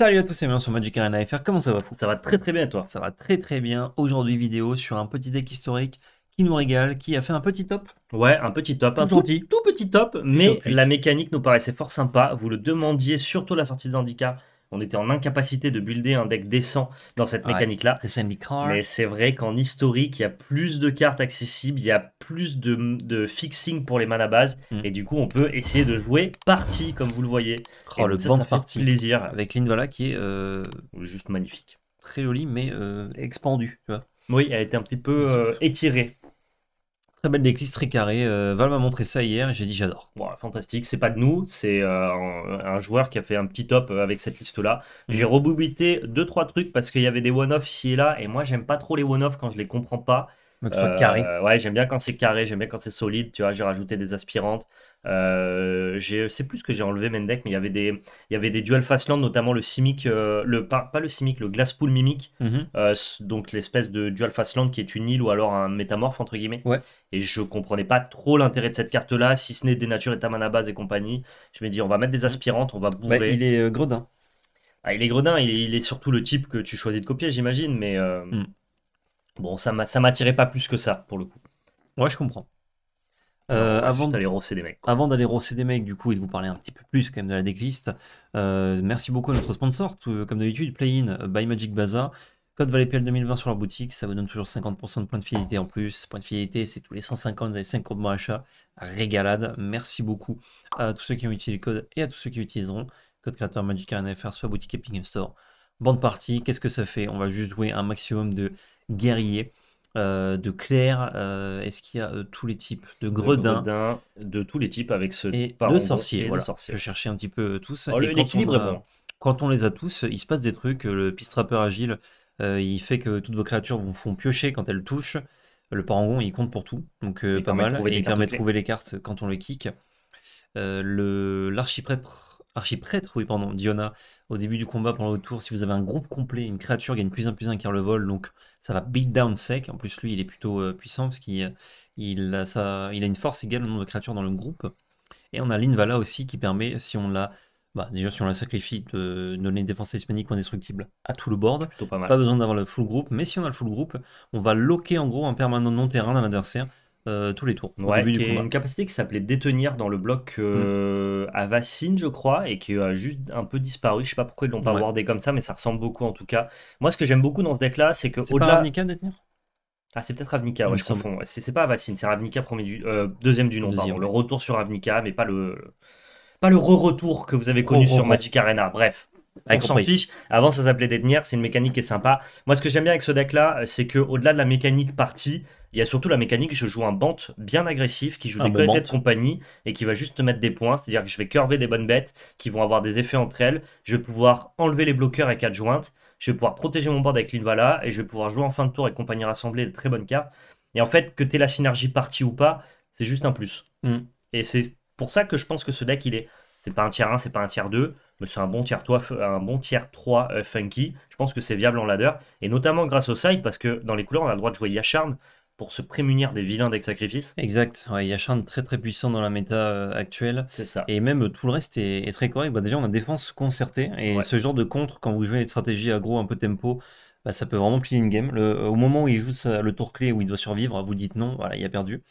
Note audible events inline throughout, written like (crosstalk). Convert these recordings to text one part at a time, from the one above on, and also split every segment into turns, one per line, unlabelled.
Salut à tous et bienvenue sur Magic Arena FR, comment ça va Ça va très très bien toi Ça va très très bien, aujourd'hui vidéo sur un petit deck historique qui nous régale, qui a fait un petit top. Ouais, un petit top, un tout, petit, tout petit top, mais la mécanique nous paraissait fort sympa, vous le demandiez surtout la sortie de handicaps on était en incapacité de builder un deck décent dans cette mécanique-là. Mais c'est vrai qu'en historique, il y a plus de cartes accessibles, il y a plus de, fixing pour les mana hmm. et du coup, on peut essayer de jouer partie, comme vous le voyez. Oh, le plaisir. Avec l'Invala qui est euh, juste magnifique. Très jolie, mais euh, expandue, Oui, elle était un petit peu euh, étirée. Très belle listes très carré. Euh, Val m'a montré ça hier et j'ai dit j'adore. Bon, fantastique. C'est pas de nous, c'est euh, un, joueur qui a fait un petit top euh, avec cette liste-là. Mm. J'ai rebobité deux trois trucs parce qu'il y avait des one-off ici et là et moi j'aime pas trop les one-off quand je les comprends pas. carré. ouais, j'aime bien quand c'est carré, j'aime bien quand c'est solide. Tu vois, j'ai rajouté des aspirantes. Euh, plus ce que j'ai enlevé Mendek, mais il y avait des, il y avait des Fastland, notamment le Simic, euh, le, pas, pas, le Simic, le Glasspool Mimic, mhm. euh, donc l'espèce de Dual Fastland qui est une île ou alors un métamorphe entre guillemets. Et je comprenais pas trop l'intérêt de cette carte-là, si ce n'est et Tamana Base et compagnie. Je me dis, on va mettre des aspirantes, on va bah, bourrer. Euh, ah, il est gredin. il est gredin, il est, surtout le type que tu choisis de copier, j'imagine, mais mm. bon, ça m'attirait pas plus que ça pour le coup. Ouais, je comprends. Euh, avant d'aller rosser des mecs. Avant d'aller rosser des mecs, du coup, et de vous parler un petit peu plus quand même de la decklist, euh, merci beaucoup à notre sponsor, euh, comme d'habitude, Play-in by Magic Bazaar Code ValetPL 2020 sur leur boutique, ça vous donne toujours 50% de points de fidélité en plus. Points de fidélité, c'est tous les 150, vous avez 5 comptes achat. Régalade. Merci beaucoup à tous ceux qui ont utilisé le code et à tous ceux qui utiliseront Code créateur Magic soit sur la boutique Epic Game Store. Bande partie, qu'est-ce que ça fait On va juste jouer un maximum de guerriers. Euh, de Claire, euh, Est-ce qu'il y a euh, tous les types de gredins, de tous les types avec ce de sorcier. Je cherchais un petit peu tous. Oh, quand on les a tous, il se passe des trucs. Le pistrapper agile, il fait que toutes vos créatures vous font piocher quand elles touchent. Le parangon, il compte pour tout, donc pas mal. Il permet de trouver les cartes quand on le kick. L'archiprêtre archiprêtre, oui, pendant Diona, au début du combat, pendant le tour, si vous avez un groupe complet, une créature gagne plus un plus 1 car le vol, donc ça va beat down sec. En plus, lui, il est plutôt euh, puissant parce qu'il euh, il a, ça, il a une force égale au nombre de créatures dans le groupe. Et on a l'Invala aussi qui permet, si on l'a. Bah, déjà, si on la sacrifie, de donner une défense hispanique ou indestructible à tout le board. Pas, besoin d'avoir le full groupe, mais si on a le full groupe, on va loquer en gros un permanent non-terrain à l'adversaire euh, tous les tours. Ouais, y a une capacité qui s'appelait détenir dans le bloc euh, Avacine, mm. je crois, et qui a juste un peu disparu. Je sais pas pourquoi ils l'ont pas wardé comme ça, mais ça ressemble beaucoup en tout cas. Moi, ce que j'aime beaucoup dans ce deck-là, c'est que au-delà. C'est détenir ah, c'est peut-être Avnica, ouais, je confonds. C'est pas Avacine, c'est Ravnica, premier du... Euh, deuxième du nom, pardon. Le retour sur Avnica, mais pas le,
pas le re-retour
que vous avez connu sur Magic Arena. Bref, on s'en fiche. Avant, ça s'appelait Détenir. C'est une mécanique qui est sympa. Moi, ce que j'aime bien avec ce deck-là, euh, c'est que au-delà de la mécanique partie, il y a surtout la mécanique, je joue un bant bien agressif qui joue des bon de compagnie et qui va juste mettre des points. C'est-à-dire que je vais curver des bonnes bêtes qui vont avoir des effets entre elles. Je vais pouvoir enlever les bloqueurs avec adjointe. Je vais pouvoir protéger mon board avec l'Invala et je vais pouvoir jouer en fin de tour avec compagnie rassemblée de très bonnes cartes. Et en fait, que tu la synergie partie ou pas, c'est juste un plus. Mm. Et c'est pour ça que je pense que ce deck, il est. C'est pas un tiers 1, c'est pas un tiers 2, mais c'est un bon tiers 3, un bon tiers 3 euh, funky. Je pense que c'est viable en ladder. Et notamment grâce au side, parce que dans les couleurs, on a le droit de jouer Yacharn, pour se prémunir des vilains deck sacrifices Exact, il ouais, a très très puissant dans la méta euh, actuelle. C'est ça. Et même euh, tout le reste est, très correct. Bah, déjà, on a défense concertée et ce genre de contre, quand vous jouez une stratégie aggro un peu tempo, bah, ça peut vraiment plier une game. Euh, au moment où il joue le tour clé où il doit survivre, vous dites non, voilà, il a perdu.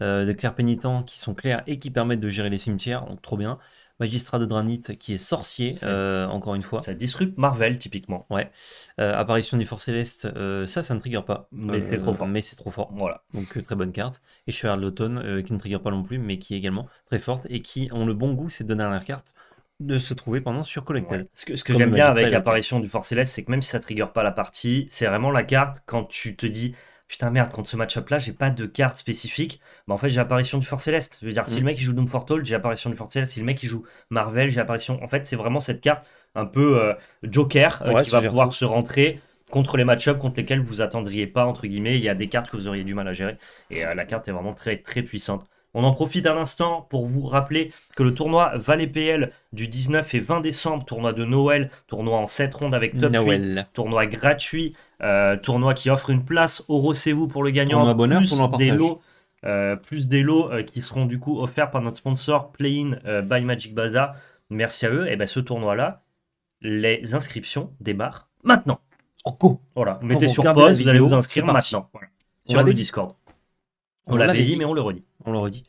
des clairs pénitents qui sont clairs et qui permettent de gérer les cimetières, donc trop bien magistrat de Dranit qui est sorcier, euh, encore une fois. Ça disrupte Marvel typiquement. Ouais. Euh, apparition du Fort Céleste, euh, ça, ça ne trigger pas. Mais c'est trop fort. Mais c'est trop fort. Voilà. Donc très bonne carte. Et Chevalier de l'automne qui ne trigger pas non plus, mais qui est également très forte et qui ont le bon goût c'est de donner la carte de se trouver pendant sur Collected. Ce que, j'aime bien avec l'apparition du Fort Céleste, c'est que même si ça ne trigger pas la partie, c'est vraiment la carte quand tu te dis putain merde, contre ce match-up là, j'ai pas de carte spécifique, bah en fait j'ai l'apparition du Fort Céleste. Je veux dire, si mm. le mec il joue Doom Hold, j'ai l'apparition du Fort Céleste, si le mec il joue Marvel, j'ai l'apparition. En fait, c'est vraiment cette carte un peu euh, Joker euh, qui va pouvoir se rentrer contre les match-ups contre lesquels vous attendriez pas, entre guillemets. Il y a des cartes que vous auriez du mal à gérer et euh, la carte est vraiment très très puissante. On en profite un instant pour vous rappeler que le tournoi Valet PL du 19 et 20 décembre, tournoi de Noël, tournoi en 7 rondes avec Top Noël. 8, tournoi gratuit euh, tournoi qui offre une place au Rosez-vous pour le gagnant. Euh, plus, des lots, plus des lots qui seront du coup offerts par notre sponsor Play-in euh, by Magic Baza. Merci à eux. Et ben ce tournoi-là, les inscriptions démarrent maintenant. En oh, co. Voilà, mettez sur pause, vous allez vous inscrire maintenant. Sur le Discord. On, l'avait dit, dit, mais on le redit. On le redit.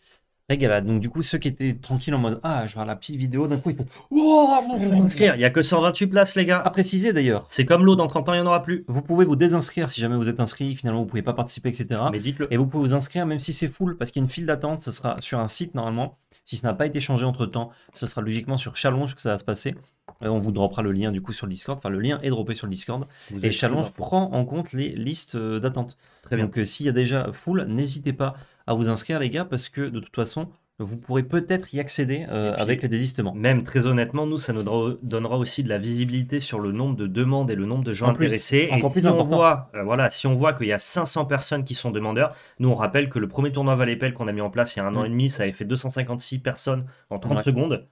Regarde, Donc, du coup, ceux qui étaient tranquilles en mode Ah, je vais voir la petite vidéo, d'un coup, ils font Oh, Il n'y a que 128 places, les gars. À préciser d'ailleurs. C'est comme l'eau, dans 30 ans, il n'y en aura plus. Vous pouvez vous désinscrire si jamais vous êtes inscrit, finalement, vous ne pouvez pas participer, etc. Mais dites-le. Et vous pouvez vous inscrire, même si c'est full, parce qu'il y a une file d'attente. Ce sera sur un site, normalement. Si ça n'a pas été changé entre temps, ce sera logiquement sur Challenge que ça va se passer. Euh, on vous droppera le lien, du coup, sur le Discord. Enfin, le lien est droppé sur le Discord. et Challenge prend en compte les listes euh, d'attente. Très bien. Donc, euh, s'il y a déjà full, n'hésitez pas à vous inscrire, les gars, parce que de toute façon, vous pourrez peut-être y accéder euh, avec le désistement. Même très honnêtement, nous, ça nous donnera aussi de la visibilité sur le nombre de demandes et le nombre de gens intéressés. et si, on voit, euh, voilà, si on voit qu'il y a 500 personnes qui sont demandeurs, nous, on rappelle que le premier tournoi Valépel qu'on a mis en place il y a un an et mm. demi, ça avait fait 256 personnes en 30 secondes.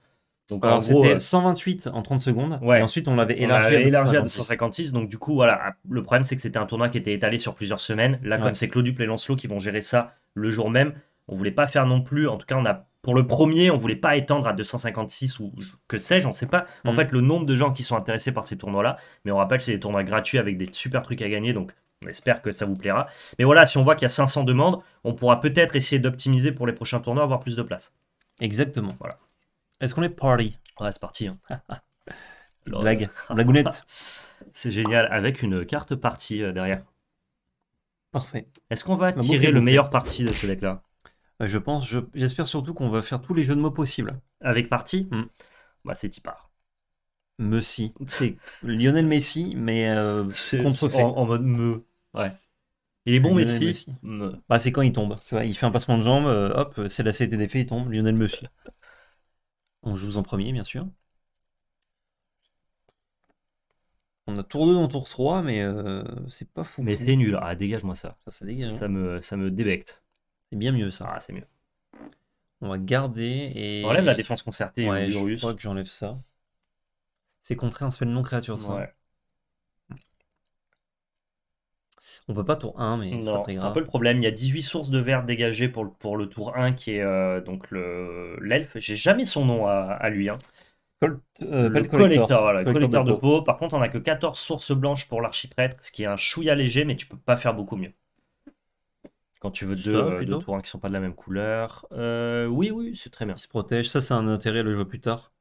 Donc c'était 128 euh, en 30 secondes. Et ensuite, on l'avait élargi, à, 256. Donc, du coup, voilà, le problème, c'est que c'était un tournoi qui était étalé sur plusieurs semaines. Là, comme c'est Duple et Lancelot qui vont gérer ça le jour même. On voulait pas faire non plus, en tout cas, on a pour le premier, on voulait pas étendre à 256 ou que sais-je, on sait pas. En mm. fait, le nombre de gens qui sont intéressés par ces tournois-là, mais on rappelle, c'est des tournois gratuits avec des super trucs à gagner, donc on espère que ça vous plaira. Mais voilà, si on voit qu'il y a 500 demandes, on pourra peut-être essayer d'optimiser pour les prochains tournois, avoir plus de place. Exactement. Voilà. Est-ce qu'on est party Ouais, c'est parti. Hein. Blague, (laughs) blagounette. c'est génial, avec une carte partie euh, derrière. Parfait. Est-ce qu'on va bah, tirer le meilleur parti de ce deck-là euh, Je pense, j'espère surtout qu'on va faire tous les jeux de mots possibles. Avec parti hmm. Bah c'est Tipar. Messi. C'est Lionel Messi, mais euh, contrefait. En, mode me. Ouais. Il est bon Messi. Bah, c'est quand il tombe. il fait un passement de jambe, euh, hop, c'est la CT il tombe. Lionel Messi. On joue en premier, bien sûr. On a tour 2 dans tour 3, mais euh, c'est pas fou. Mais c'est nul. Ah, dégage-moi ça. Ça, ça dégage. Hein. Ça me, ça me débecte. C'est bien mieux, ça. Ah, c'est mieux. On va garder et. On enlève la défense concertée. Ouais, je crois que j'enlève ça. C'est contrer un spell non créature, ça. Ouais. On peut pas tour 1, mais c'est pas très grave. C'est un peu le problème. Il y a 18 sources de verre dégagées pour, pour le tour 1, qui est euh, donc l'elfe. J'ai jamais son nom à, à lui. Hein collecteur euh, de, peau. Par contre, on a que 14 sources blanches pour l'archiprêtre, ce qui est un chouïa léger, mais tu peux pas faire beaucoup mieux. Quand tu veux deux, euh, deux tourins qui sont pas de la même couleur. Euh, oui, oui, c'est très bien. Il protège, ça c'est un intérêt, le jouer plus tard.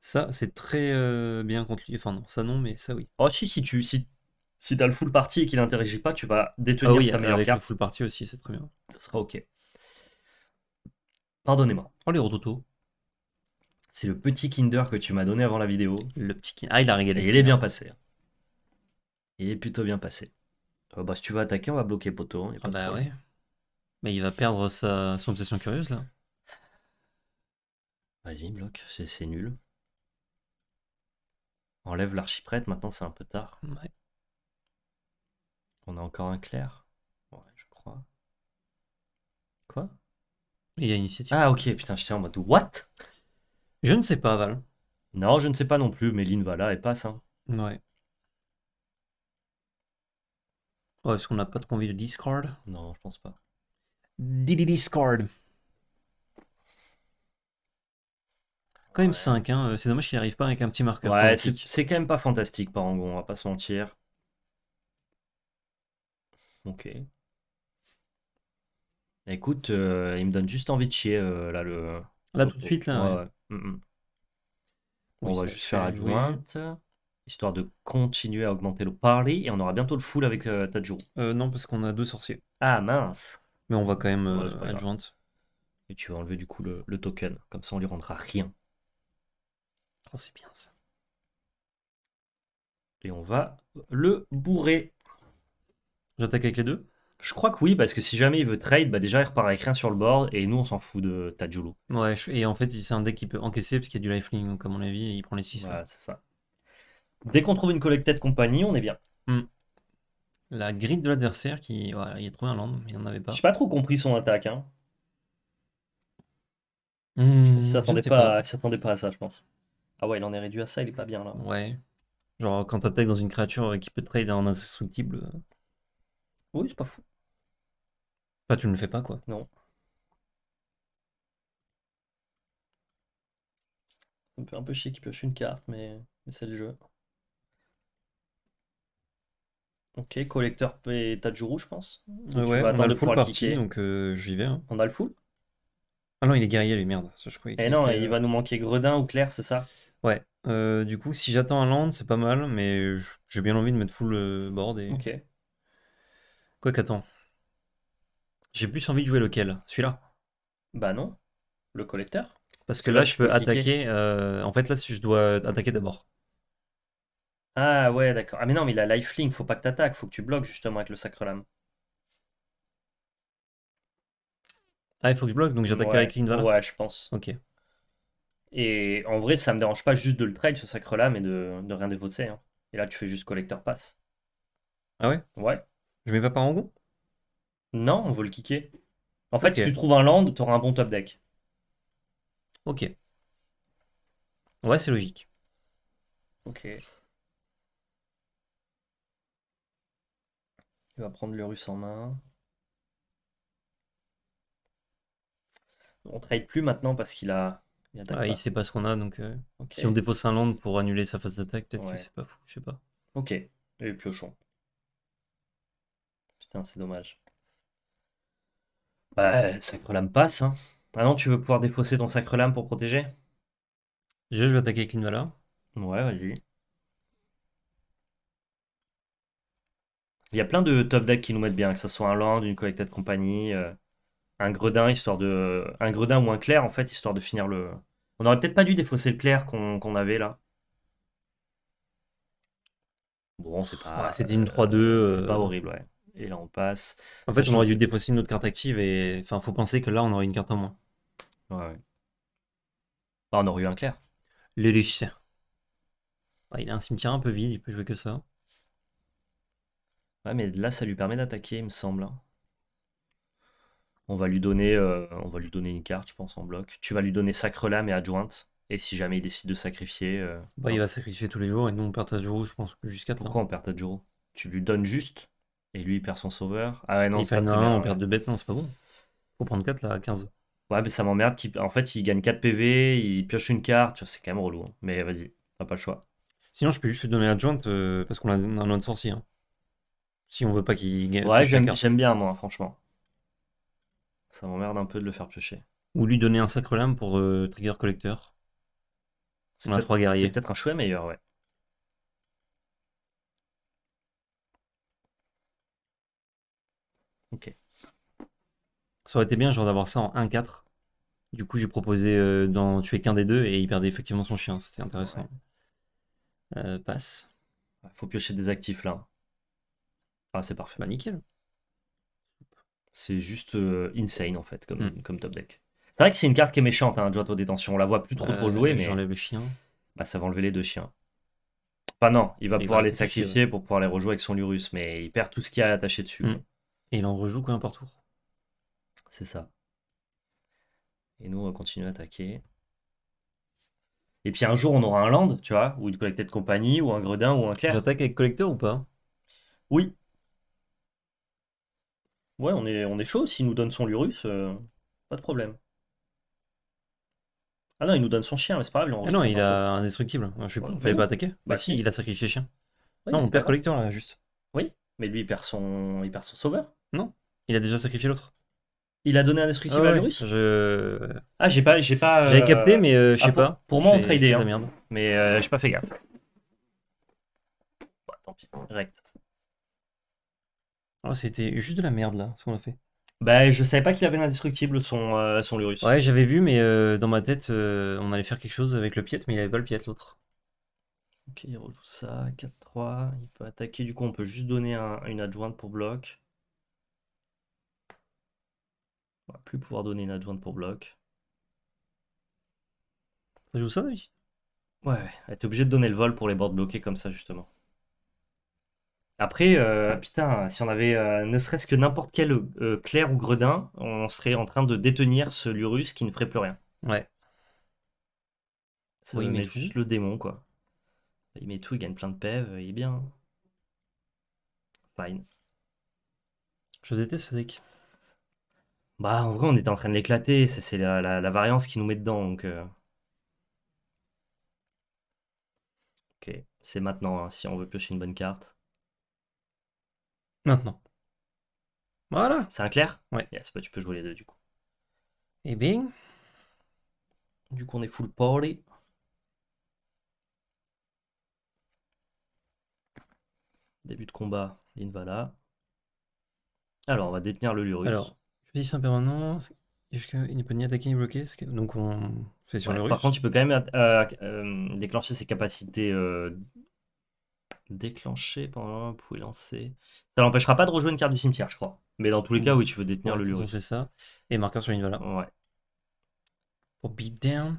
Ça, c'est très bien contre lui. Enfin non, ça non, mais ça oui. Oh si, si tu si, si as le full party et qu'il interagit pas, tu vas détenir ah, oui, sa meilleure avec carte. le full party aussi, c'est très bien. Ça sera ok. Pardonnez-moi. Oh les rototos. C'est le petit Kinder que tu m'as donné avant la vidéo. Le petit Kinder. Ah, il a régalé. il est bien passé. Hein. Il est plutôt bien passé. Ah bah, si tu vas attaquer, on va bloquer Poto. Hein, ah bah ouais. Mais il va perdre sa... son obsession curieuse là. Vas-y, bloque. C'est nul. Enlève l'archiprêtre. Maintenant, c'est un peu tard. On a encore un clair. Ouais, je crois. Quoi Il y a initiative. Ah ok, putain, suis en mode what je ne sais pas, Val. Non, je ne sais pas non plus, mais Lynn va là et passe. Ouais. Oh, est-ce qu'on n'a pas de envie de discard Non, je pense pas. Didi discard. Quand même 5, hein. Euh, c'est dommage qu'il n'arrive pas avec un petit marqueur. Ouais, c'est quand même pas fantastique, Parangon, on va pas se mentir. Ok. Écoute, euh, il me donne juste envie de chier, euh, là, le... Là, tout de suite, là, on va juste faire adjointe, histoire de continuer à augmenter le party, et on aura bientôt le full avec euh, Tadjou euh, non, parce qu'on a deux sorciers. Ah mince Mais on va quand même euh, adjointe. Et tu vas enlever du coup le, le token, comme ça on lui rendra rien. Oh, c'est bien ça. Et on va le bourrer. J'attaque avec les deux je crois que oui, parce que si jamais il veut trade, bah, déjà il repart avec rien sur le board et nous on s'en fout de Tajulu. Ouais, et en fait c'est un deck qui peut encaisser parce qu'il y a du lifeling comme on l'a vu, il prend les 6. Hein. ça. Dès qu'on trouve une collectée de compagnie, on est bien. Hmm. La grille de l'adversaire qui. Voilà, il a trouvé un land, il n'en avait pas. J'ai pas trop compris son attaque. Hein. ne hmm, il s'attendait pas, à ça, je pense. Ah ouais, il en est réduit à ça, il est pas bien là. Ouais. Genre quand tu attaques dans une créature qui peut trade en indestructible. Euh. Oui, c'est pas fou. Bah, tu ne le fais pas, quoi. Non. Ça un peu chier qu'il pioche une carte, mais, c'est le jeu. Ok, collecteur et rouge, je pense. ouais, euh, hein. on a le full parti, donc j'y vais. On a le full Ah non, il est guerrier, lui, merdes Ça, je crois et eh non, il euh, va nous manquer Gredin ou clair c'est ça Ouais. Euh, du coup, si j'attends un land, c'est pas mal, mais j'ai bien envie de mettre full board. Et... Ok. Quoi qu'attends, j'ai plus envie de jouer lequel Celui-là Bah non, le collecteur. Parce que là, je peux, attaquer. Euh, en fait, là, si je dois attaquer d'abord. Ah ouais, d'accord. Ah mais non, mais la a faut pas que t'attaques, faut que tu bloques justement avec le sacre lame. Ah, il faut que je bloque, donc j'attaque avec Lindvala Ouais, je pense. Ok. Et en vrai, ça me dérange pas juste de le trade, ce sacre lame, et de, de rien défausser. Hein. Et là, tu fais juste collecteur pass. Ah ouais Ouais. Je mets pas par en non, on veut le kicker. En fait, si tu trouves un land, tu auras un bon top deck. Ok. Ouais, c'est logique. Ok. Il va prendre le russe en main. On trade plus maintenant parce qu'il a. Il, ah, il sait pas ce qu'on a donc. Euh, si on défausse un land pour annuler sa phase d'attaque, peut-être qu'il que c'est pas fou, je sais pas. Ok. Et piochon. Putain, c'est dommage. Bah, sacre lame passe. Hein. Ah non, tu veux pouvoir défausser ton sacre lame pour protéger je vais attaquer avec une Ouais, vas-y. Il y a plein de top decks qui nous mettent bien, que ce soit un land, une de compagnie, euh, un gredin, histoire de. Un gredin ou un clair, en fait, histoire de finir le. On aurait peut-être pas dû défausser le clair qu'on avait là. Bon, c'est pas. Ah, C'était une 3-2. c'est pas euh, horrible, ouais et là on passe. En fait, on aurait dû déposer une autre carte active et enfin, faut penser que là on aurait une carte en moins. Ouais. ouais. Bah, on aurait eu un clair. Le bah, il a un cimetière un peu vide, il peut jouer que ça. Ouais, mais là ça lui permet d'attaquer, il me semble. Hein. On va lui donner, euh, on va lui donner une carte, je pense, en bloc. Tu vas lui donner sacre lame et adjointe. Et si jamais il décide de sacrifier. Euh, bah, il hein. va sacrifier tous les jours et nous on perd Tajuro, je pense, jusqu'à Pourquoi on perd Tajuro Tu lui donnes juste et lui, il perd son sauveur. Ah ouais, non, il perd on perd deux bêtes, non, c'est pas bon. Faut prendre 4 là, 15. Ouais, mais ça m'emmerde. En fait, il gagne 4 PV, il pioche une carte, c'est quand même relou. Hein. Mais vas-y, t'as pas le choix. Sinon, je peux juste lui donner adjointe jointe, euh, parce qu'on a un autre sorcier. Hein. Si on veut pas qu'il gagne. Ouais, j'aime bien, moi, franchement. Ça m'emmerde un peu de le faire piocher. Ou lui donner un sacre lame pour euh, trigger Collector. On a trois guerriers. C'est peut-être un choix meilleur, ouais. Ok. Ça aurait été bien, genre, d'avoir ça en 1-4. Du coup, j'ai proposé euh, d'en tuer qu'un des deux et il perdait effectivement son chien. C'était intéressant. Euh, Pass. il Faut piocher des actifs là. Ah, c'est parfait. Bah, nickel. C'est juste euh, insane en fait, comme, hmm. comme top deck. C'est vrai que c'est une carte qui est méchante, hein, Joint On la voit plus trop bah, trop jouer, mais. J'enlève le chien. Bah, ça va enlever les deux chiens. Enfin, non, il va pouvoir les sacrifier pour pouvoir les rejouer avec son Lurus, mais il perd tout ce qu'il y a attaché dessus. Hmm. Et il en rejoue qu'un par tour. C'est ça. Et nous, on va à attaquer. Et puis un jour, on aura un land, tu vois, ou une collecte de compagnie, ou un gredin, ou un clair. J'attaque avec collecteur ou pas Oui. Ouais, on est, on est chaud. S'il nous donne son Lurus, euh, pas de problème. Ah non, il nous donne son chien, mais c'est pas grave. Ah non, il a un indestructible. Je suis bah fallait pas attaquer. Bah, bah si, il a sacrifié chien. non, on perd collecteur là, juste. Oui, mais lui, perd son, il perd son sauveur. Non, il a déjà sacrifié l'autre. Il a donné un indestructible ah à l'Urus Ah, j'ai pas. J'ai J'avais capté, mais euh, euh, je sais ah, pas. Pour moi, on tradait. Hein. Mais euh, j'ai pas fait gaffe. tant pis, rect. Oh, C'était juste de la merde là, ce qu'on a fait. Bah, je savais pas qu'il avait l'indestructible, son, son Lurus. Ouais, j'avais vu, mais dans ma tête, on allait faire quelque chose avec le piètre, mais il avait pas le piètre, l'autre. Ok, il rejoue ça, 4-3, il peut attaquer, du coup on peut juste donner une adjointe pour bloc. On va plus pouvoir donner une adjointe pour bloc. Ça joue ça, David Ouais, ouais. Elle de donner le vol pour les boards bloqués comme ça, justement. Après, euh, ah, putain, si on avait euh, ne serait-ce que n'importe quel euh, clair ou gredin, on serait en train de détenir ce Lurus qui ne ferait plus rien. Ouais. Ça oui, met juste le démon, quoi. Il met tout, il gagne plein de pèves, il est bien. Fine. Je déteste ce deck. Bah, en vrai, on était en train de l'éclater. C'est la, variance qui nous met dedans. Donc, euh. ok, c'est maintenant hein, si on veut piocher une bonne carte. Maintenant. Voilà. C'est un clair Ouais. C'est bah, tu peux jouer les deux du coup. Et eh bing. Du coup, on est full party. Début de combat, Linvala. Alors, on va détenir le Lurus. Alors, permanent, Il ne peut ni attaquer ni bloquer, donc on fait sur le russe. Par contre, il peut quand même euh, euh, déclencher ses capacités Déclencher déclenchées pendant vous pouvez lancer. Ça l'empêchera pas de rejouer une carte du cimetière, je crois. Mais dans tous les mm. cas, oui, tu veux détenir le lieu. C'est ça. Et marqueur sur une valeur. Ouais. Pour beat down.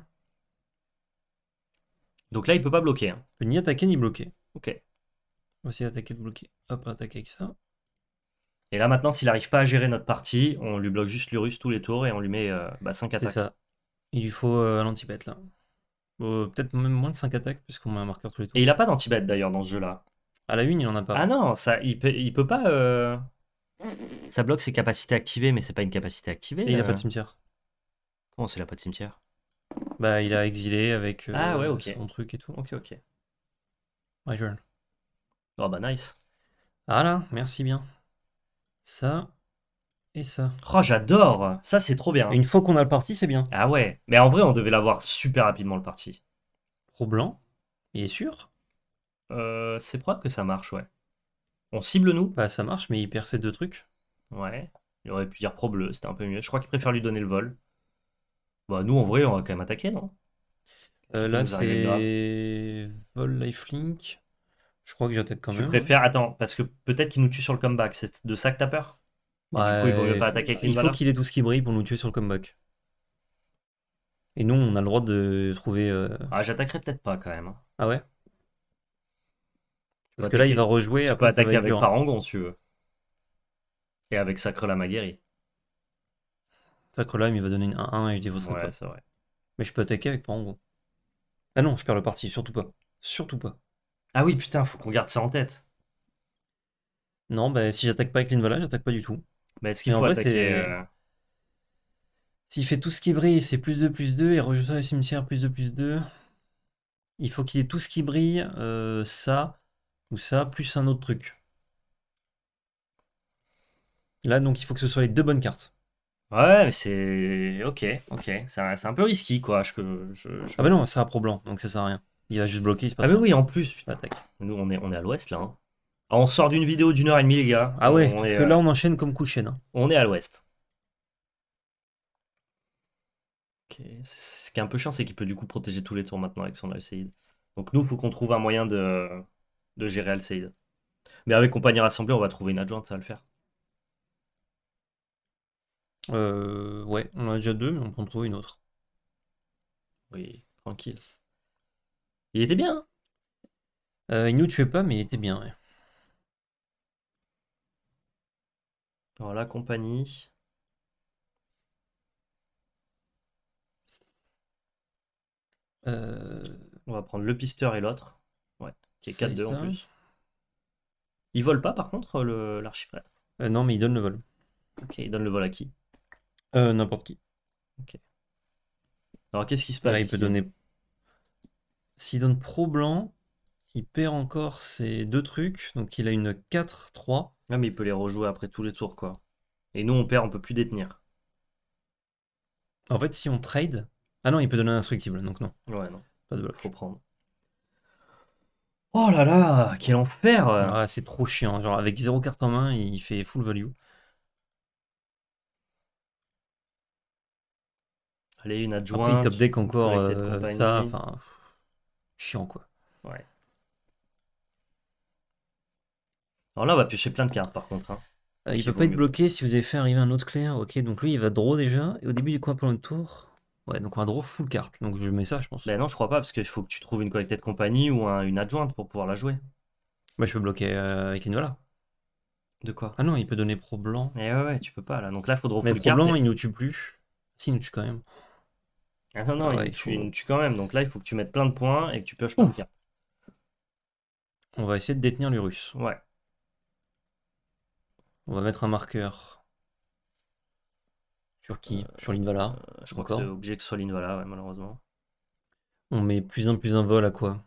Donc là, il peut pas bloquer. Hein. Il peut ni attaquer ni bloquer. Ok. On va essayer d'attaquer de bloquer. Hop, attaquer avec ça. Et là, maintenant, s'il n'arrive pas à gérer notre partie, on lui bloque juste l'Urus tous les tours et on lui met 5 euh, bah, attaques. C'est ça. Il lui faut euh, l'antibête là. Euh, peut-être même moins de 5 attaques, puisqu'on met un marqueur tous les tours. Et il n'a pas d'antibête d'ailleurs dans ce jeu-là. À la une, il en a pas. Ah non, ça, il, peut, peut pas. Euh, ça bloque ses capacités activées, mais c'est pas une capacité activée. Et il n'a pas de cimetière. Comment c'est, il n'a pas de cimetière Bah, il a exilé avec ah son truc et tout. Ok, ok. My journal. Oh bah, nice. Voilà, ah merci bien ça et ça. Oh, j'adore Ça, c'est trop bien. Une fois qu'on a le parti, c'est bien. Ah ouais. Mais en vrai, on devait l'avoir super rapidement, le parti. Pro blanc Il est sûr euh, C'est probable que ça marche, ouais. On cible, nous Bah, ça marche, mais il perd deux trucs. Ouais. Il aurait pu dire pro bleu, c'était un peu mieux. Je crois qu'il préfère lui donner le vol. Bah, nous, en vrai, on va quand même attaquer, non euh, Là, c'est vol lifelink. Je crois que j'attaque quand même. Je préfère. Attends, parce que peut-être qu'il nous tue sur le comeback. C'est de ça que t'as peur coup, il pas attaquer avec Il faut qu'il ait tout ce qui brille pour nous tuer sur le comeback. Et nous, on a le droit de trouver. Euh, ah, j'attaquerai peut-être pas quand même. Hein. Ah ouais Parce que là, il va rejouer. Tu peux attaquer avec Parangon si tu veux. Et avec Sacre Lame aguerri. Sacre Lame, il va donner une 1-1 et je dévocerai ouais, c'est Vrai. Mais je peux attaquer avec Parangon. Ah non, je perds le parti, surtout pas. Surtout pas. Ah oui, putain, faut qu'on garde ça en tête. Non, bah, si j'attaque pas avec Linvala, j'attaque pas du tout. Bah, ce qu'il en attaquer. Euh, S'il fait tout ce qui brille, c'est plus 2, plus 2, et rejoue ça le cimetière, plus 2, plus 2. Il faut qu'il ait tout ce qui brille, euh, ça, ou ça, plus un autre truc. Là, donc, il faut que ce soit les deux bonnes cartes. Ouais, mais c'est. Ok, ok. C'est un, peu risqué, quoi. Je, Ah bah non, ça un pro blanc, donc ça sert à rien. Il va juste bloquer, il se passe Ah, mais oui, en plus, Attaque. Nous, on est, on est à l'ouest là. Hein. Ah, on sort d'une vidéo d'une heure et demie, les gars. Ah ouais, parce que là euh, on enchaîne comme coup hein. on est à l'ouest. Ce qui est un peu chiant, c'est qu'il peut du coup protéger tous les tours maintenant avec son Al-Saïd. Donc nous, il faut qu'on trouve un moyen de, de gérer saïd Mais avec compagnie rassemblée, on va trouver une adjointe, ça va le faire. Euh, ouais, on a déjà deux, mais on peut en trouver une autre. Oui, tranquille. Il était bien. Hein. Euh, il nous tuait pas, mais il était bien. Ouais. Alors la compagnie. Euh. On va prendre le pisteur et l'autre. Ouais, qui est 4-2 en plus. Il vole pas par contre l'archiprêtre euh, Non, mais il donne le vol. Ok, il donne le vol à qui N'importe qui. Ok. Alors qu'est-ce qui se passe Là, il peut donner s'il donne Pro blanc, il perd encore ses deux trucs. Donc il a une 4-3. Non ah, mais il peut les rejouer après tous les tours, quoi. Et nous, on perd, on peut plus détenir. En fait, si on trade. Ah non, il peut donner un instructible, donc non. Ouais, non. Pas de bloc. Faut prendre. Oh là là, quel enfer ah, C'est trop chiant. Genre, avec zéro carte en main, il fait full value. Allez, une adjointe. Après, top deck encore euh, ça. Enfin, chiant, quoi. Ouais. Alors là, on va piocher plein de cartes, par contre. Hein, euh, il peut pas être bloqué si vous avez fait arriver un autre clair. Ok, donc lui, il va draw déjà. Et au début du coin pendant le tour. Ouais, donc on va draw full carte. Donc je mets ça, je pense. Ben non, je crois pas, parce qu'il faut que tu trouves une collectée de compagnie ou une adjointe pour pouvoir la jouer. Bah, je peux bloquer euh, avec là. De quoi Ah non, il peut donner pro blanc. Eh ouais, ouais, tu peux pas là. Donc là, il faut draw mais pro blanc, il nous tue plus. Si, il nous tue quand même. Ah non, non, tu, quand même. Donc là, il faut que tu mettes plein de points et que tu pioches partir. On va essayer de détenir le russe. Ouais. On va mettre un marqueur. Sur qui euh, Sur l'Invala euh, Je crois que c'est obligé que ce soit l'Invala, ouais, malheureusement. On met plus un plus un vol à quoi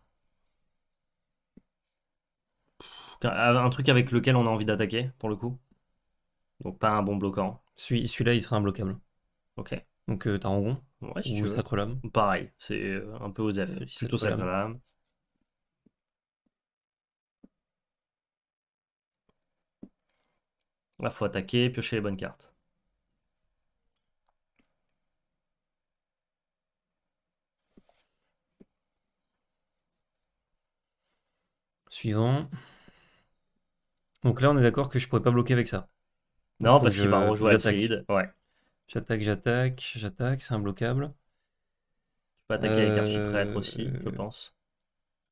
Un truc avec lequel on a envie d'attaquer, pour le coup. Donc pas un bon bloquant. Celui-là, il sera imbloquable. Ok. Donc euh, rond ouais, si ou l'homme. Pareil, c'est euh, un peu Osef, sacre l'homme. Là, faut attaquer, piocher les bonnes cartes. Suivant. Donc là, on est d'accord que je pourrais pas bloquer avec ça. Non, parce qu'il va rejouer la Ouais. J'attaque, j'attaque, j'attaque, c'est imbloquable. Tu peux attaquer avec archiprêtre euh, aussi, je euh, pense.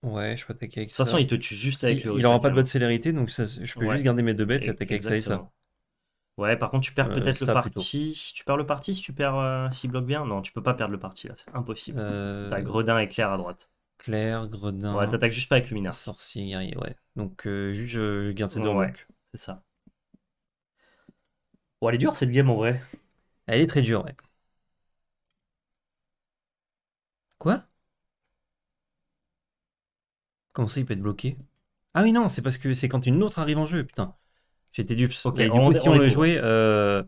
Ouais, je peux attaquer avec ça. De toute façon, il te tue juste avec le. Il n'aura pas de bonne célérité, donc je peux juste garder mes deux bêtes et attaquer avec ça et ça. Ouais, par contre, tu perds euh, peut-être le parti. Tu perds le parti si tu perds s'il bloque bien Non, tu peux pas perdre le parti là, c'est impossible. T'as Gredin et Claire à droite. Claire, Gredin. Ouais, t'attaques juste pas avec Lumina. Sorcier, guerrier, ouais. Donc, juste, je, garde ces deux ouais, C'est ça. Ouais, elle est dure cette game en vrai. Elle est très dure, ouais. Quoi Comment ça, il peut être bloqué Ah oui, non, c'est parce que c'est quand une autre arrive en jeu, putain. J'étais dupe. Ok, du coup, si on, le jouait... Euh,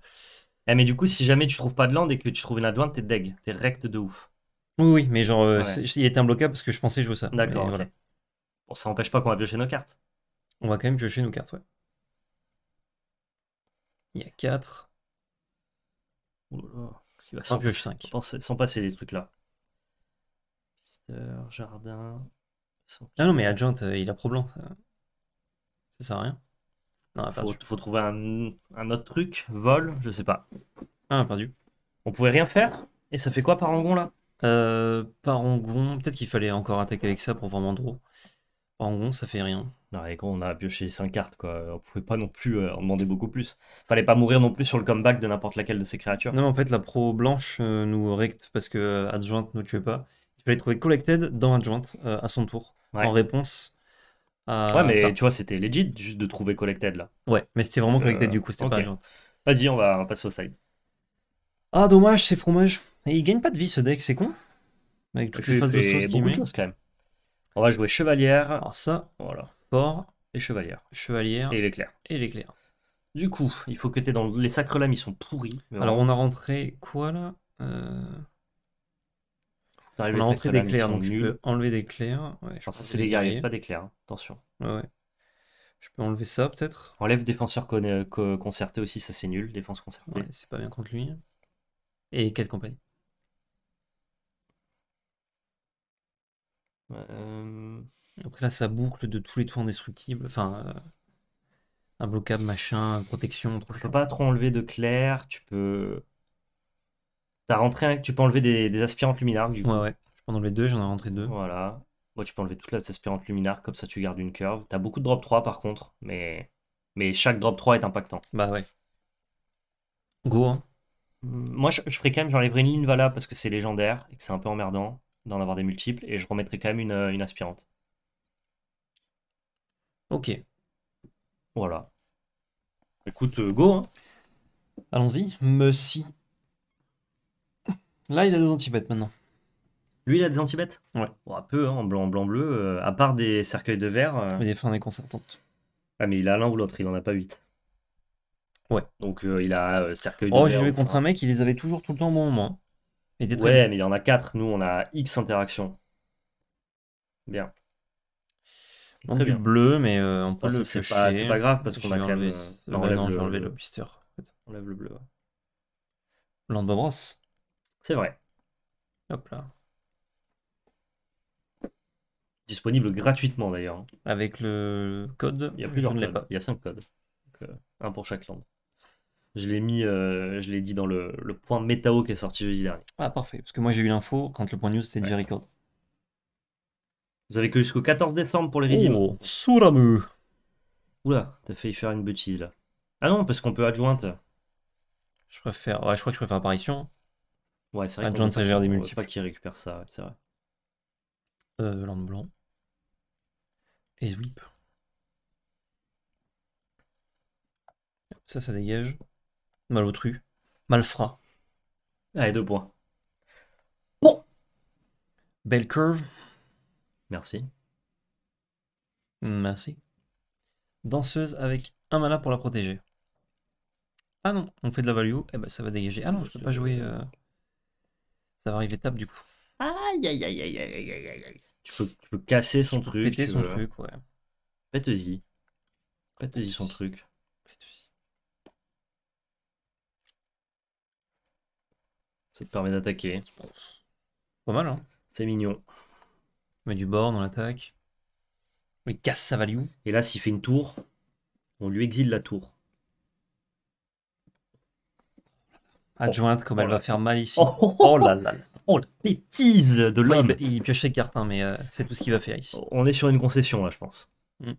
eh, mais du coup, si jamais tu trouves pas de land et que tu trouves une adjointe, t'es deg. T'es recte de ouf. Oui, oui, mais genre, euh, il était imbloquable parce que je pensais jouer ça. D'accord, Bon, ça n'empêche pas qu'on va piocher nos cartes. On va quand même piocher nos cartes, ouais. Il y a 4 là, il va pioche 5. sans passer des trucs là. Pisteur, jardin. Ah non, mais adjoint, euh, il a problème. Ça. ça sert à rien. Non, faut, trouver un, autre truc. Vol, je sais pas. Ah, perdu. On pouvait rien faire Et ça fait quoi Parangon là euh, Parangon, peut-être qu'il fallait encore attaquer avec ça pour vraiment drôle. Parangon, ça fait rien et quand on a pioché 5 cartes, quoi. On pouvait pas non plus euh, en demander beaucoup plus. Fallait pas mourir non plus sur le comeback de n'importe laquelle de ces créatures. Non, mais en fait, la pro blanche euh, nous recte parce que euh, adjointe ne tuait pas. Il fallait trouver collected dans adjointe à son tour en réponse. ouais, mais tu vois, c'était legit juste de trouver collected là. Ouais, mais c'était vraiment collected du coup, c'était pas Vas-y, on va passer au side. Ah, dommage, c'est fromage. Et il gagne pas de vie ce deck, c'est con. Avec toutes les phases de choses de choses quand même. On va jouer chevalière. Alors ça, voilà et chevalière. Chevalière. Et l'éclair. Et l'éclair. Du coup, il faut que tu es dans. Les sacres lames, ils sont pourris. Alors, on a rentré quoi là euh, on a rentré des donc je peux enlever des clairs. je ça, c'est les guerriers, pas des clairs. Hein, attention. Ouais, Je peux enlever ça peut-être Enlève défenseur euh, concerté aussi, ça c'est nul. Défense concertée. c'est pas bien contre lui. Et quelle compagnie euh, après là, ça boucle de tous les tours indestructibles. Enfin, Un euh, blocable machin, protection. Trop tu peux pas trop enlever de clair. Tu peux. rentré, tu peux enlever des, aspirantes luminaires du coup. Ouais, ouais. Je peux enlever deux, j'en ai rentré deux. Voilà. Moi, tu peux enlever toutes les aspirantes luminaires comme ça tu gardes une curve. T'as beaucoup de drop 3 par contre, mais, mais chaque drop 3 est impactant. Bah ouais. Go. Hein. Mmh, moi, je, je, ferais quand même, j'enlèverais une ligne Vala parce que c'est légendaire et que c'est un peu emmerdant d'en avoir des multiples, et je remettrais quand même une, euh, une aspirante. Ok. Voilà. Écoute, euh, go. Hein. Allons-y. Messi. Là, il a des antibêtes maintenant. Lui, il a des antibêtes Ouais. un peu, hein, en blanc, blanc, bleu. Euh, à part des cercueils de verre. Mais euh. des fins fin concertantes. Ah, mais il a l'un ou l'autre, il en a pas huit. Ouais. Donc il a cercueils. cercueil de Oh, j'ai joué contre un mec, il les avait toujours tout le temps au bon moment. Hein. Ouais, mais il y en a quatre. Nous, on a X interactions. Bien. On du bleu, mais euh, on peut le C'est pas, c'est pas grave parce qu'on va quand enlever même. Euh, le- j'ai enlevé le On lève le bleu. Land of C'est vrai. Hop là. Disponible gratuitement d'ailleurs. Hein. Avec le code, Il y a plusieurs Il y a cinq codes. Euh, un pour chaque land. Je l'ai mis, je l'ai dit dans le, le point métao qui est sorti jeudi dernier. Ah, parfait. Parce que moi, j'ai eu l'info quand le point news, c'était Ouais. Jerry Code. Vous avez que jusqu'au 14 décembre pour les rédimer. Oh, Oula, t'as failli faire une bêtise là. Ah non, parce qu'on peut adjointe. Je préfère. Ouais, je crois que je préfère apparition. Ouais, c'est vrai. Adjointe, ça gère des multiples. pas qui récupère ça, c'est vrai. Euh, Lande blanc. Et sweep. Ça, ça dégage. Malotru. Malfrat. Allez, deux points. Bon. Belle curve. Merci. Merci. Danseuse avec un mana pour la protéger. Ah non, on fait de la value, eh ben ça va dégager. Ah non, je peux pas jouer. Euh, ça va arriver tape du coup. Aïe aïe aïe aïe aïe aïe aïe. Tu peux, tu peux casser son tu truc. Péter son truc, ouais. Pète-y. Pète-y son truc. Ça te permet d'attaquer. Pas mal, hein C'est mignon met du bord dans l'attaque. Il casse sa value. Et là, s'il fait une tour, on lui exile la tour. Oh. Adjointe, comme oh elle va faire mal ici. Oh, la oh, là là. Oh, la bêtise de l'homme. il, pioche ses cartes, hein, mais euh, c'est tout ce qu'il va faire ici. On est sur une concession, là, je pense. Mm.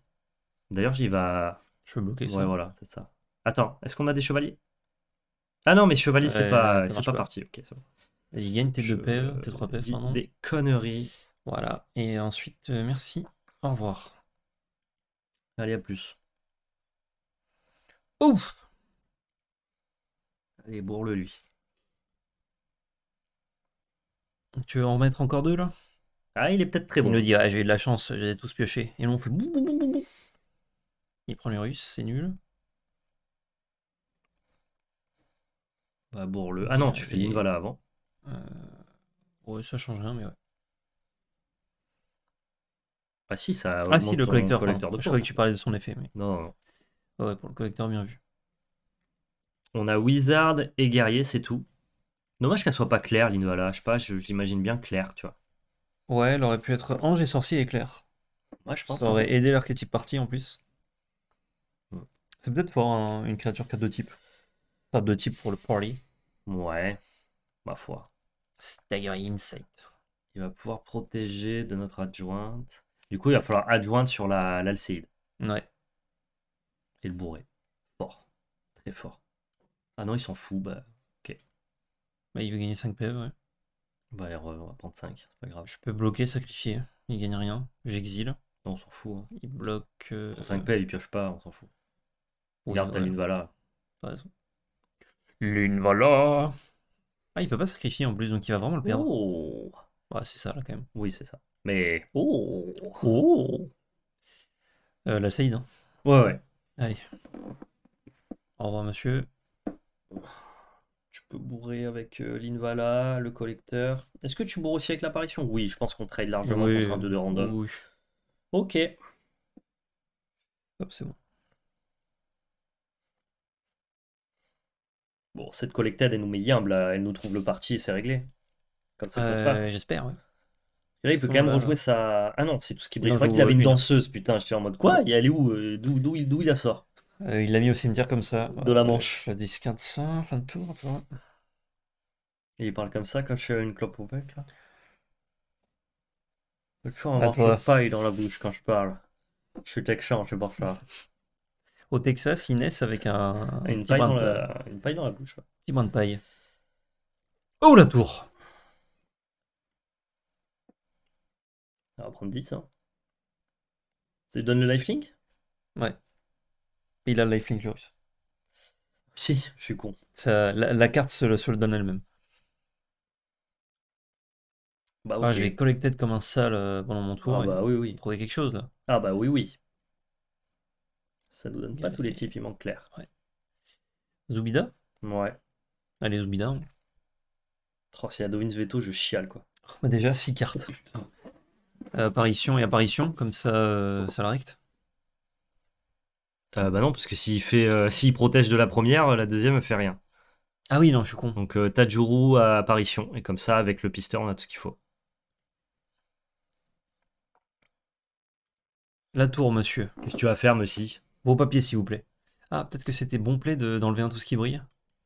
D'ailleurs, j'y va. Je vais bloquer ouais, ça. Ouais, voilà, c'est ça. Attends, est-ce qu'on a des chevaliers Ah non, mais chevalier, c'est pas, parti. Il gagne tes 2 p tes 3 pardon. Des conneries. Voilà. Et ensuite, euh, merci. Au revoir. Allez, à plus. Ouf Allez, bourre-le, lui. Tu veux en mettre encore deux, là Ah, il est peut-être très bon. Il nous dit, ah, j'ai eu de la chance, j'ai tous pioché. Et on fait... Il prend les Russes, c'est nul. Bah, bourre-le. Ah non, tu fais une voilà avant. Euh, ça change rien, mais ouais. Ah si, ça Ah si, le collecteur. collecteur de Je croyais que tu parlais de son effet. Mais... Non, Ouais, pour le collecteur, bien vu. On a Wizard et Guerrier, c'est tout. Dommage qu'elle soit pas claire, l'Invala. Je sais pas, j'imagine bien claire, tu vois. Ouais, elle aurait pu être Ange et Sorcier et Claire. Ouais, je pense. Ça aurait aidé hein. aidé l'archétype partie en plus. Mm. C'est peut-être fort hein, une créature qui a deux types. Pas types pour le party. Ouais, ma foi. Staggering Insight. Il va pouvoir protéger de notre adjointe. Du coup, il va falloir adjoindre sur l'alcéide. ouais. Et le bourré. Fort. Très fort. Ah non, il s'en fout. Bah, ok. Bah, il veut gagner 5 PV, e, ouais. Bah, on va prendre 5. C'est pas grave. Je peux bloquer, sacrifier. Il gagne rien. J'exile. Non, on s'en fout. Hein. Il bloque. 5 euh, PV, e, il pioche pas, on s'en fout. Oui, Regarde ta lune Vala. T'as raison. Lune Ah, il peut pas sacrifier en plus, donc il va vraiment le perdre. Oh. Ouais, c'est ça, là, quand même. Oui, c'est ça. Mais. Oh, oh. Euh, La hein. Ouais, ouais. Allez. Au revoir, monsieur. Tu peux bourrer avec euh, l'Invala, le collecteur. Est-ce que tu bourres aussi avec l'apparition Oui, je pense qu'on trade largement contre un de random. Ok. c'est bon. Bon, cette collectade, elle nous met elle nous trouve le parti et c'est réglé. Comme ça, euh, J'espère, Là, il peut quand même rejouer sa. Ah non, c'est tout ce qui brille. Je crois qu'il avait une danseuse, putain. J'étais en mode quoi Il est allé où euh, D'où il, il la sort euh, Il l'a mis au cimetière comme ça. De la euh, manche. Je dis 15, fin de tour, tu vois. Et il parle comme ça quand je suis une clope au bec, là. Je toujours avoir une paille dans la bouche quand je parle. Je suis texan, je suis pour Au Texas, il naissent avec un. Une, paille dans, la... une paille dans la bouche. Petit point de paille. Oh la tour On va prendre 10. Ça hein. lui donne le lifelink Ouais. Il a le lifelink, Loris. Si, je suis con. la, carte se le, donne elle-même. Bah, ah, je vais collecter comme un sale euh, pendant mon tour. Ah, bah oui, oui. Trouver quelque chose là. Ah, bah oui, oui. Ça nous donne pas tous les types, il manque clair. Ouais. Zubida Ouais. Allez, Zubida. Oh, si y a Veto, je chiale quoi. Oh, bah déjà, 6 cartes. Oh, euh, apparition et apparition, comme ça, euh, ça l'arrête. Euh, bah non, parce que s'il fait, (laughs) s'il protège de la première, la deuxième fait rien. Ah oui, non, je suis con. Donc Tajuru apparition, et comme ça, avec le pisteur, on a tout ce qu'il faut. La tour, monsieur. Qu'est-ce que tu vas faire, monsieur Vos papiers, s'il vous plaît. Ah, peut-être que c'était bon play d'enlever un tout ce qui brille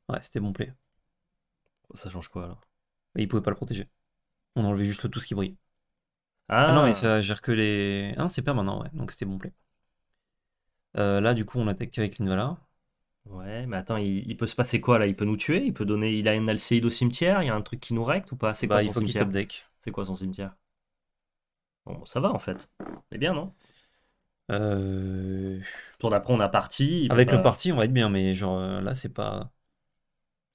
Ouais, c'était bon play. Ça change quoi, alors Il pouvait pas le protéger. On enlevait juste tout ce qui brille. Ah. non, mais ah. ça gère que les. Ah, c'est permanent, ouais. Donc c'était bon play. Euh, là, du coup, on attaque avec Linvala. Ouais, mais attends, il, peut se passer quoi là Il peut nous tuer Il peut donner. Il a une Alcéide au cimetière Il y a un truc qui nous recte ou pas C'est quoi bah, cimetière C'est quoi son cimetière Bon, ça va en fait. C'est bien, non euh... Tour d'après, on a parti. Avec le parti, on va être bien, mais genre euh, là, c'est pas.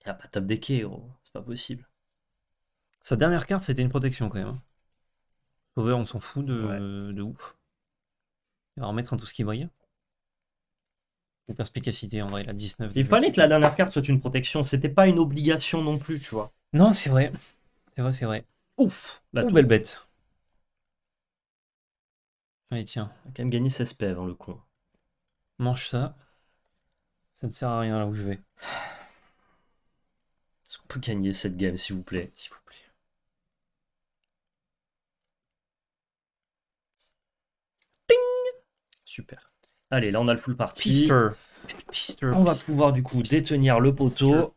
Il a pas top decké, gros. C'est pas possible. Sa dernière carte, c'était une protection quand même. Hein. Cover, on s'en fout de, ouf. On va remettre un tout ce qui brille. Ou perspicacité, en vrai, la 19. Il fallait que la dernière carte soit une protection. C'était pas une obligation non plus, tu vois. Non, c'est vrai. C'est vrai, c'est vrai. Ouf La nouvelle bête. Allez, tiens. On a quand même gagné 16 pèves, le con. Mange ça. Ça ne sert à rien là où je vais. Est-ce qu'on peut gagner cette game, s'il vous plaît S'il vous plaît. Super. Allez, là on a le full party. on va pouvoir du coup détenir le poteau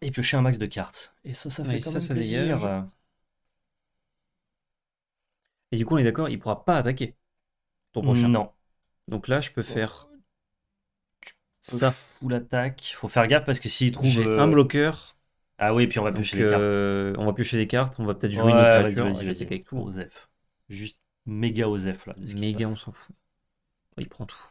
et piocher un max de cartes. Et ça, ça fait comme ça, Et du coup, on est d'accord, il pourra pas attaquer ton prochain. Non. Donc là, je peux faire ça. Ou l'attaque. Faut faire gaffe parce que s'il trouve euh, un bloqueur. Ah oui, puis on va piocher des cartes. Euh, on va piocher des cartes. On va peut-être jouer une Juste méga osef là. Méga, on s'en fout. Oh, il prend tout.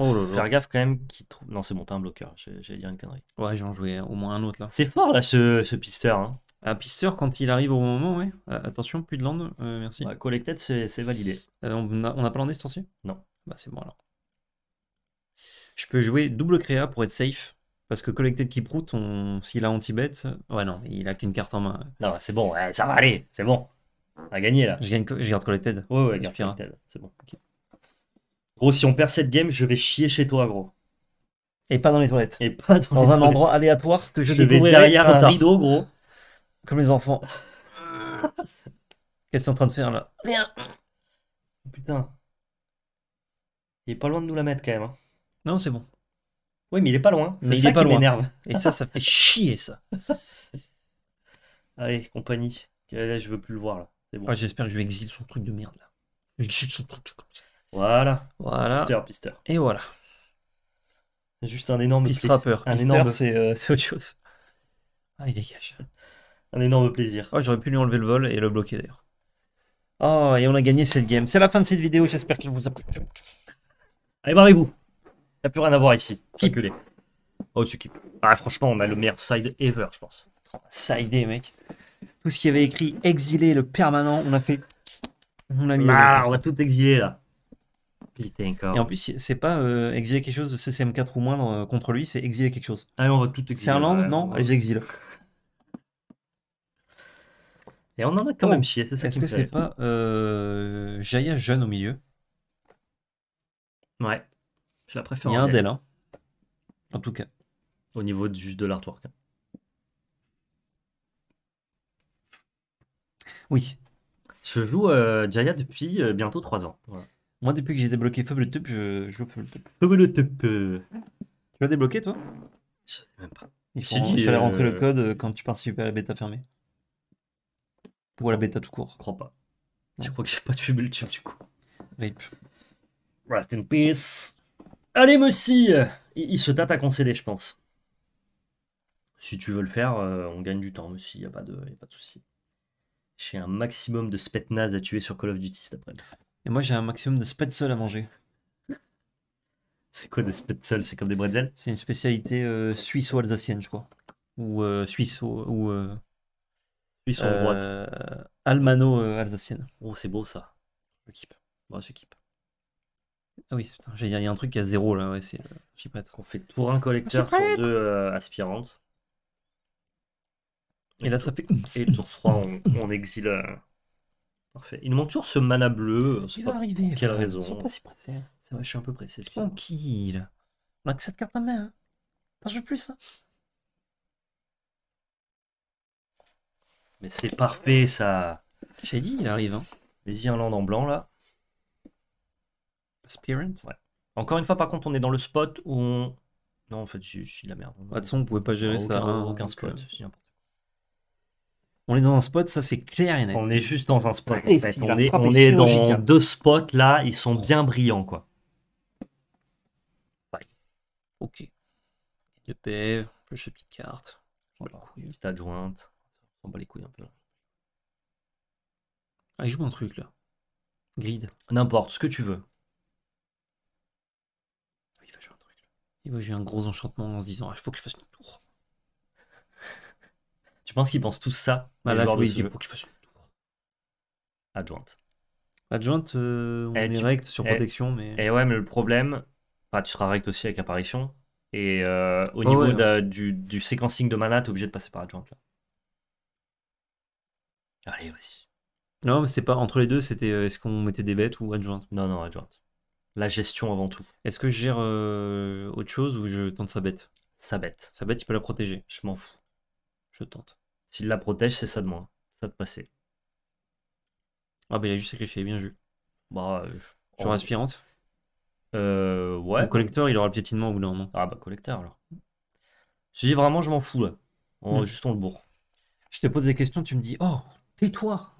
Oh là Faire gaffe quand même qu'il trouve. Non, c'est bon, t'as un bloqueur. J'allais dire une connerie. Ouais, j'en jouais au moins un autre là. C'est fort là ce, ce pisteur. Un hein. ah, pisteur quand il arrive au moment, ouais. Ah, attention, plus de land, euh, merci. collected, c'est validé. Euh, on a pas landé ce Non. Bah, c'est bon alors. Je peux jouer double créa pour être safe. Parce que Collected qui on... s'il a anti-bet, ouais, non, il a qu'une carte en main. Non, c'est bon, hein, ça va aller, c'est bon. On a gagné là. Je, gagne... je garde Collected. Ouais, ouais, garde hein. Collected, c'est bon. Gros, si on perd cette game, je vais chier chez toi, gros. Et pas dans les toilettes. Et pas dans, un endroit aléatoire que je, je derrière un rideau, gros. Comme les enfants. Qu'est-ce que t'es en train de faire là Rien. Putain. Il est pas loin de nous la mettre quand même. Hein. Non, c'est bon. Oui, mais il est pas loin. C'est ça qui m'énerve. Et ça, ça (laughs) fait chier, ça. (laughs) Allez, compagnie. Là, je veux plus le voir. là. Ah, j'espère que je vais exile son truc de merde. là. Voilà. Voilà. Et voilà. Juste un énorme plaisir. Un énorme. Euh, (laughs) c'est autre chose. Allez, ah, dégage. Un énorme plaisir. Ah, j'aurais pu lui enlever le vol et le bloquer d'ailleurs. Oh, et on a gagné cette game. C'est la fin de cette vidéo. J'espère qu'elle vous a plu. Allez, barrez-vous a plus rien à voir ici. culé Oh, ce qui. Ah, franchement, on a le meilleur side ever, je pense. Side mec. Tout ce qui avait écrit exilé, le permanent, on a fait. On l'a mis. Ah, on va tout exilé là. Et en plus, c'est pas euh, exiler quelque chose de CCM4 ou moins euh, contre lui, c'est exiler quelque chose. Allez, ah, on va tout exiler. C'est un land Non J'exile. Et on en a quand même oh, chié, c'est ça Est-ce que c'est pas euh, Jaya jeune au milieu Ouais. Je la préfère. Il y a un délai, En tout cas. Au niveau du juste de l'artwork. Oui. Je joue euh, Jaya depuis euh, bientôt 3 ans. Moi, depuis que j'ai débloqué Fabletop, je joue Fabletop. Fabletop. Euh. Tu l'as débloqué, toi Je sais même pas. Il, faut, dit, fallait rentrer le code quand tu participais à la bêta fermée. Ou à la bêta tout court. Je crois pas. Je crois que j'ai pas de Fabletop du coup. RIP. Rest in peace. Allez, Messi il, se tâte à concéder, je pense. Si tu veux le faire, euh, on gagne du temps, Messi, il n'y a pas de, pas de souci. J'ai un maximum de spetnaz à tuer sur Call of Duty cet après Et moi, j'ai un maximum de spetzel à manger. C'est quoi des spetzels C'est comme des bretzels C'est une spécialité euh, suisse suisse-alsacienne, je crois. Ou euh, suisse ou euh, suisse almano-alsacienne. oh, c'est beau ça. L'équipe. Bon, c'est équipe. Ah oui, j'ai- il y a un truc à zéro là, ouais, c'est Chipette. On fait pour un collecteur, tour deux euh, aspirante. aspirantes. Et là, ça fait. Et tour 3, on, on exile. Euh, parfait. Il nous montre toujours ce mana bleu. c'est euh, Il va pas- arriver. quelle raison Ils sont pas si pressés. Ça C'est je suis un peu pressé. moi Tranquille. On a que cette carte à main. Hein. Pas veux plus. Hein. Mais c'est parfait ça. J'ai dit, il arrive. Hein. Les Irlandes en blanc là. Encore une fois, par contre, on est dans le spot où on. Non, en fait, je, suis de la merde. Ah, de toute façon, on pouvait pas gérer ah, ça. Aucun, hein, aucun spot. Euh. On est dans un spot, ça c'est clair et net. On est juste dans un spot. (laughs) on est, dans deux spots là, ils sont bien brillants quoi. Ouais. Ok. je fais plus petite carte. Voilà. Petite adjointe. On bat les couilles un peu. Ah, il joue un truc là. Grid. N'importe, ce que tu veux. J'ai eu j'ai un gros enchantement en se disant, il faut que je fasse une tour. (laughs) Tu penses qu'ils pensent tout ça bah il faut que je fasse une tour. Adjointe. Adjointe, euh, on eh, est rect sur eh, protection, mais. Et eh ouais, mais le problème, tu seras rect aussi avec apparition. Et euh, au oh niveau hein. Du, du, séquencing de mana, t'es obligé de passer par adjointe là. Allez, vas-y. Non, mais c'est pas entre les deux, c'était euh, est-ce qu'on mettait des bêtes ou adjointe Non, non, adjointe la gestion avant tout. Est-ce que je gère euh, autre chose ou je tente sa bête Sa bête. Sa bête, il peut la protéger. Je m'en fous. Je tente. S'il la protège, c'est ça de moi. Ça de passer. Ah, bah il a juste sacrifié, bien vu. Bah. Je... Euh, Sur aspirante euh, Ouais. Le collecteur, il aura le piétinement au bout d'un moment. Ah, bah collecteur alors. Je dis vraiment, je m'en fous là. Hmm. Juste on le bourre. Je te pose des questions, tu me dis Oh, tais-toi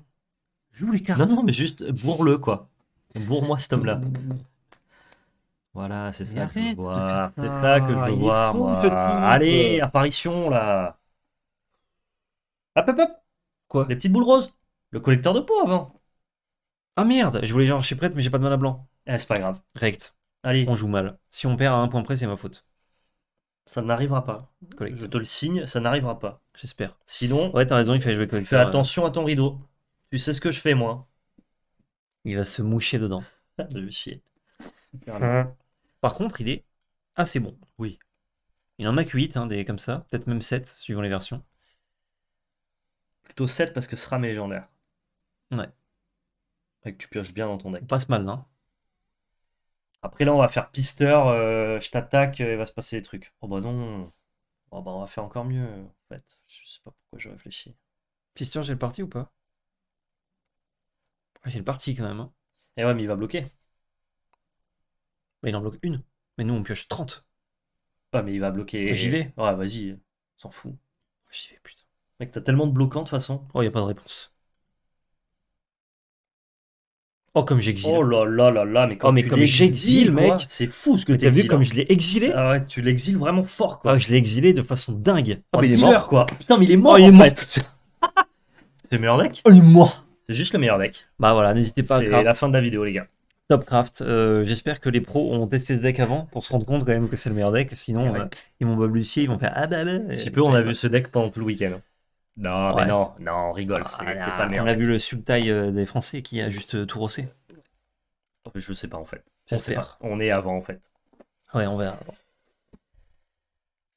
Joue les cartes. Non, non, mais juste bourre-le quoi. Bourre-moi cet homme là. Voilà, c'est ça, que je veux voir. C'est ça que je veux voir, Allez, apparition, là. Hop, hop, hop. Quoi Les petites boules roses. Le collecteur de peau avant. Ah merde, je voulais genre suis prête, mais j'ai pas de mana blanc. Eh, c'est pas grave. Rect. Allez. On joue mal. Si on perd à un point près, c'est ma faute. Ça n'arrivera pas. Je te le signe, ça n'arrivera pas. J'espère. Sinon. Ouais, t'as raison, il fallait jouer collecteur. Fais attention à ton rideau. Tu sais ce que je fais, moi. Il va se moucher dedans. (laughs) de chier. Hein. Par contre, il est assez bon. Oui. Il en a que 8, hein, des comme ça, peut-être même 7, suivant les versions. Plutôt 7 parce que sera est légendaire. Ouais. Et que tu pioches bien dans ton deck. passe mal, non hein. Après là, on va faire pisteur, euh, je t'attaque, euh, il va se passer des trucs. Oh bah non. Oh bah on va faire encore mieux, en fait. Je sais pas pourquoi je réfléchis. Pisteur, j'ai le parti ou pas J'ai le parti quand même. Et hein. eh ouais, mais il va bloquer il en bloque une. Mais nous, on pioche 30. Ah mais il va bloquer. J'y vais. Ouais, vas-y, s'en fout. Oh, j'y vais, putain. Mec, t'as tellement de bloquants de toute façon. Oh, y a pas de réponse. Oh, comme j'exile. Oh là là là là, mais, quand oh, mais tu comme j'exile, mec. C'est fou ce que t'as vu comme hein. je l'ai exilé. Ah ouais, tu l'exiles vraiment fort, quoi. Ah, je l'ai exilé de façon dingue. Ah, oh, mais il est mort, quoi. Putain, mais il est oh, mort. Oh, il est mort. (laughs) C'est le meilleur deck. Oh, il est mort. C'est juste le meilleur deck. Bah voilà, n'hésitez pas. C'est la fin de la vidéo, les gars. Topcraft. Euh, j'espère que les pros ont testé ce deck avant pour se rendre compte quand même que c'est le meilleur deck. Sinon, euh, ils vont Lucier, ils vont faire ah bah bah. Si euh, peu, on a vu ce deck pendant tout le week-end. Non, mais non, non, on rigole, c'est ah pas merde. On a vu le Sultai des Français qui a juste tout rossé. Je sais pas en fait. On, on est avant en fait. Ouais, on verra.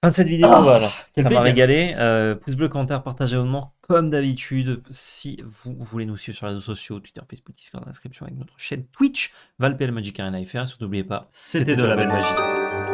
Fin de cette vidéo, ah, voilà. Ça m'a régalé. Euh, pouce bleu, commentaire, partagez au moment, comme d'habitude. Si vous voulez nous suivre sur les réseaux sociaux, Twitter, Facebook, Discord, inscription avec notre chaîne Twitch, Valpel Magic Arena FR. Surtout, n'oubliez pas, c'était de, la belle magie.